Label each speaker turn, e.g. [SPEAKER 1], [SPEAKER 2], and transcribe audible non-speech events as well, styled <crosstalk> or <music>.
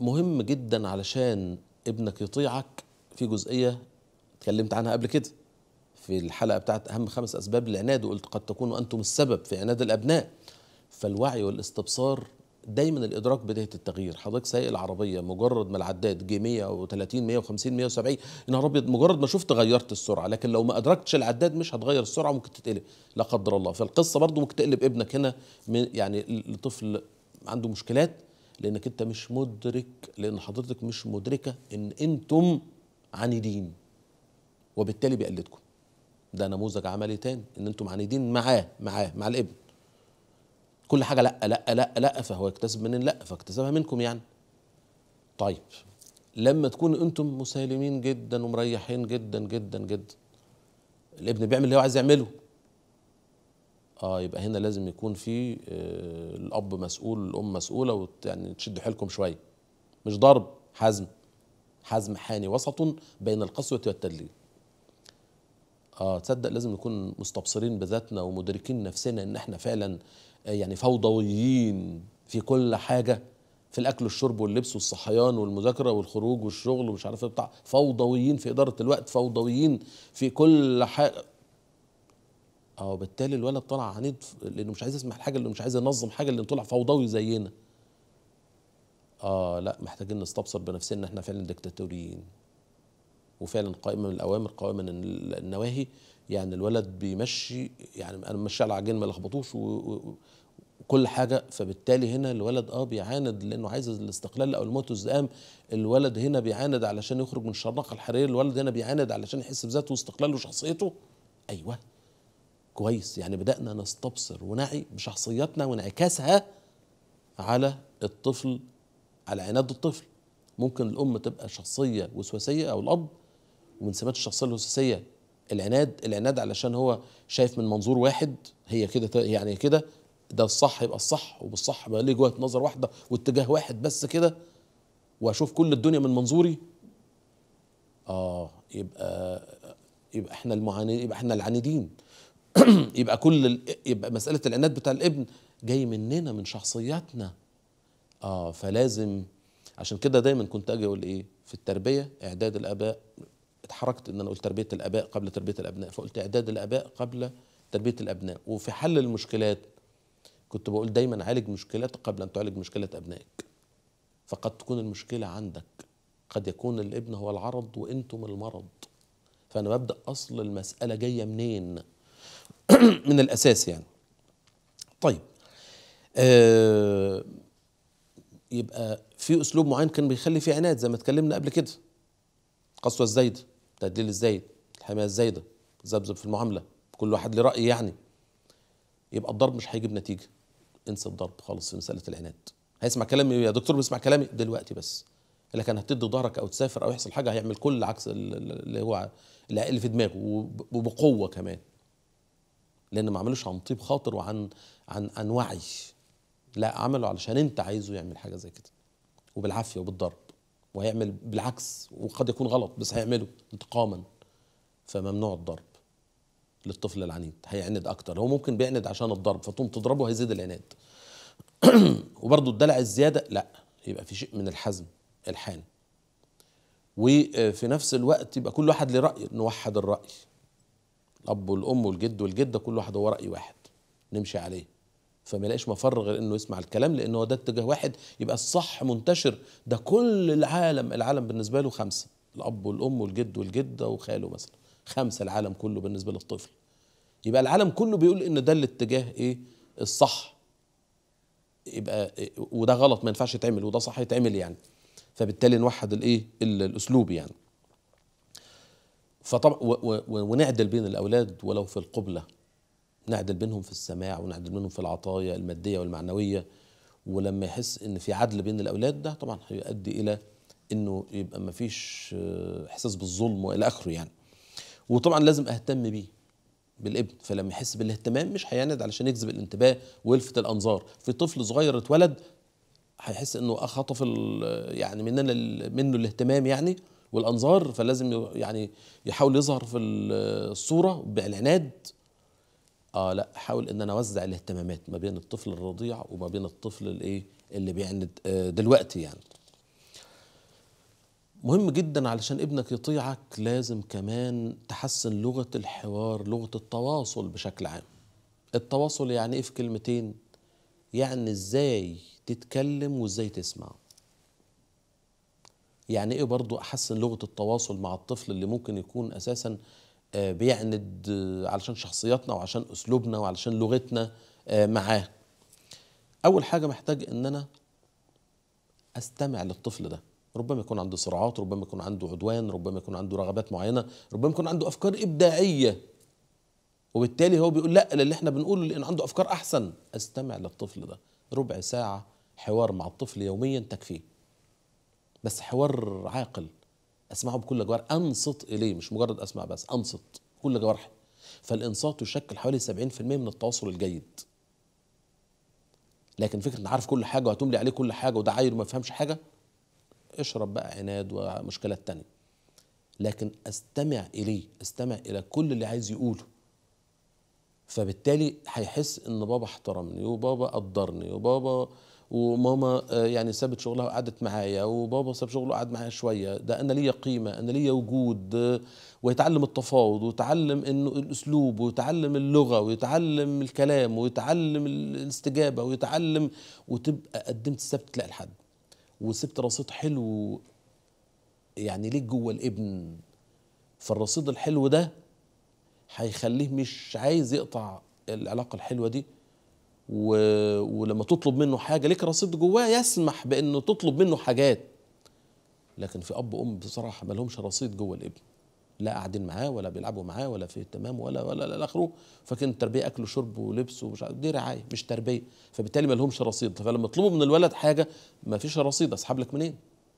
[SPEAKER 1] مهم جدا علشان ابنك يطيعك في جزئيه اتكلمت عنها قبل كده في الحلقه بتاعت اهم خمس اسباب للعناد وقلت قد تكونوا انتم السبب في عناد الابناء فالوعي والاستبصار دايما الادراك بدايه التغيير حضرتك سايق العربيه مجرد ما العداد جه 130 150 170 يا نهار ابيض مجرد ما شفت غيرت السرعه لكن لو ما ادركتش العداد مش هتغير السرعه ممكن تتقلب لا قدر الله فالقصه برضو ممكن تقلب ابنك هنا يعني لطفل عنده مشكلات لانك انت مش مدرك لان حضرتك مش مدركه ان انتم عنيدين وبالتالي بيقلدكم ده نموذج عملي تاني ان انتم عنيدين معاه معاه مع الابن كل حاجه لا لا لا لا فهو يكتسب من لا فاكتسبها منكم يعني طيب لما تكون انتم مسالمين جدا ومريحين جدا جدا جدا الابن بيعمل اللي هو عايز يعمله اه يبقى هنا لازم يكون في آه الاب مسؤول الام مسؤوله وت... يعني تشدوا حيلكم شويه مش ضرب حزم حزم حاني وسط بين القسوه والتدليل اه تصدق لازم نكون مستبصرين بذاتنا ومدركين نفسنا ان احنا فعلا آه يعني فوضويين في كل حاجه في الاكل والشرب واللبس والصحيان والمذاكره والخروج والشغل ومش عارف ايه بتاع فوضويين في اداره الوقت فوضويين في كل حاجه اه بالتالي الولد طلع عنيد لانه مش عايز يسمع الحاجه اللي مش عايز ينظم حاجه اللي طلع فوضوي زينا اه لا محتاجين نستبصر بنفسنا ان احنا فعلا دكتاتوريين وفعلا قائمه من الاوامر قائمه من النواهي يعني الولد بيمشي يعني انا ماشي على عجين ما لخبطوش وكل حاجه فبالتالي هنا الولد اه بيعاند لانه عايز الاستقلال او الموت الزقام الولد هنا بيعاند علشان يخرج من الشرنقه الحريريه الولد هنا بيعاند علشان يحس بذاته واستقلاله وشخصيته ايوه كويس يعني بدأنا نستبصر ونعي بشخصياتنا وانعكاسها على الطفل على عناد الطفل ممكن الأم تبقى شخصية وسواسية أو الأب ومن سمات الشخصية الوسواسية العناد العناد علشان هو شايف من منظور واحد هي كده يعني كده ده الصح يبقى الصح وبالصح بقى ليه وجهه نظر واحده واتجاه واحد بس كده واشوف كل الدنيا من منظوري اه يبقى يبقى احنا المعاندين يبقى احنا العنيدين <clears throat> يبقى كل ال... يبقى مساله العناد بتاع الابن جاي مننا من شخصياتنا اه فلازم عشان كده دايما كنت اجي اقول ايه في التربيه اعداد الاباء اتحركت ان انا اقول تربيه الاباء قبل تربيه الابناء فقلت اعداد الاباء قبل تربيه الابناء وفي حل المشكلات كنت بقول دايما عالج مشكلاتك قبل ان تعالج مشكله ابنائك فقد تكون المشكله عندك قد يكون الابن هو العرض وانتم المرض فانا ببدا اصل المساله جايه منين <clears throat> من الاساس يعني طيب آه يبقى في اسلوب معين كان بيخلي فيه عناد زي ما اتكلمنا قبل كده قسوه الزايده تدليل الزايد الحمايه الزايده زبزب في المعامله كل واحد له راي يعني يبقى الضرب مش هيجيب نتيجه انسى الضرب خالص في مساله العناد هيسمع كلامي يا دكتور بيسمع كلامي دلوقتي بس لك انا هتدي ظهرك او تسافر او يحصل حاجه هيعمل كل عكس اللي هو اللي في دماغه وبقوه كمان لان ما عملوش عن طيب خاطر وعن عن عن وعي لا عمله علشان انت عايزه يعمل حاجه زي كده وبالعافيه وبالضرب وهيعمل بالعكس وقد يكون غلط بس هيعمله انتقاما فممنوع الضرب للطفل العنيد هيعند اكتر هو ممكن بيعند عشان الضرب فتقوم تضربه هيزيد العناد <clears throat> وبرضه الدلع الزياده لا يبقى في شيء من الحزم الحان وفي نفس الوقت يبقى كل واحد له راي نوحد الراي الاب والام والجد والجده كل واحد هو راي واحد نمشي عليه فما يلاقيش مفر غير انه يسمع الكلام لان هو ده اتجاه واحد يبقى الصح منتشر ده كل العالم العالم بالنسبه له خمسه الاب والام والجد والجده وخاله مثلا خمسه العالم كله بالنسبه للطفل يبقى العالم كله بيقول ان ده الاتجاه ايه الصح يبقى إيه وده غلط ما ينفعش يتعمل وده صح يتعمل يعني فبالتالي نوحد الايه الاسلوب يعني فطبعا ونعدل بين الاولاد ولو في القبله نعدل بينهم في السماع ونعدل بينهم في العطايا الماديه والمعنويه ولما يحس ان في عدل بين الاولاد ده طبعا هيؤدي الى انه يبقى ما فيش آه، احساس بالظلم والى اخره يعني وطبعا لازم اهتم بيه بالابن فلما يحس بالاهتمام مش هيعند علشان يجذب الانتباه ويلفت الانظار في طفل صغير اتولد هيحس انه خطف يعني مننا منه الاهتمام يعني والانظار فلازم يعني يحاول يظهر في الصوره بالعناد اه لا احاول ان انا اوزع الاهتمامات ما بين الطفل الرضيع وما بين الطفل الايه اللي بيعند آه، دلوقتي يعني مهم جدا علشان ابنك يطيعك لازم كمان تحسن لغه الحوار لغه التواصل بشكل عام التواصل يعني ايه في كلمتين يعني ازاي تتكلم وازاي تسمع يعني ايه برضو احسن لغه التواصل مع الطفل اللي ممكن يكون اساسا آه، بيعند آه، علشان شخصياتنا وعشان اسلوبنا وعلشان لغتنا آه، معاه اول حاجه محتاج ان انا استمع للطفل ده ربما يكون عنده صراعات ربما يكون عنده عدوان ربما يكون عنده رغبات معينه ربما يكون عنده افكار ابداعيه وبالتالي هو بيقول لا للي احنا بنقوله لان عنده افكار احسن استمع للطفل ده ربع ساعه حوار مع الطفل يوميا تكفيه بس حوار عاقل اسمعه بكل جوار انصت اليه مش مجرد اسمع بس انصت بكل جوارحي فالانصات يشكل حوالي 70% من التواصل الجيد لكن فكره ان عارف كل حاجه وهتملي عليه كل حاجه وده عاير وما فهمش حاجه اشرب بقى عناد ومشكلات تانية لكن استمع اليه استمع الى كل اللي عايز يقوله فبالتالي هيحس ان بابا احترمني وبابا قدرني وبابا وماما آه، يعني سابت شغلها وقعدت معايا وبابا ساب شغله وقعد معايا شويه ده انا ليا قيمه انا ليا وجود آه، ويتعلم التفاوض ويتعلم انه الاسلوب ويتعلم اللغه ويتعلم الكلام ويتعلم الاستجابه ويتعلم وتبقى قدمت السبت تلاقي لحد وسبت رصيد حلو يعني ليك جوه الابن فالرصيد الحلو ده هيخليه مش عايز يقطع العلاقه الحلوه دي و... ولما تطلب منه حاجه ليك رصيد جواه يسمح بانه تطلب منه حاجات لكن في اب وام بصراحه ما لهمش رصيد جوه الابن لا قاعدين معاه ولا بيلعبوا معاه ولا في اهتمام ولا ولا لا اخره فكان التربيه اكل وشرب ولبس ومش دي رعايه مش تربيه فبالتالي ما لهمش رصيد فلما يطلبوا من الولد حاجه ما فيش رصيد اسحب لك منين؟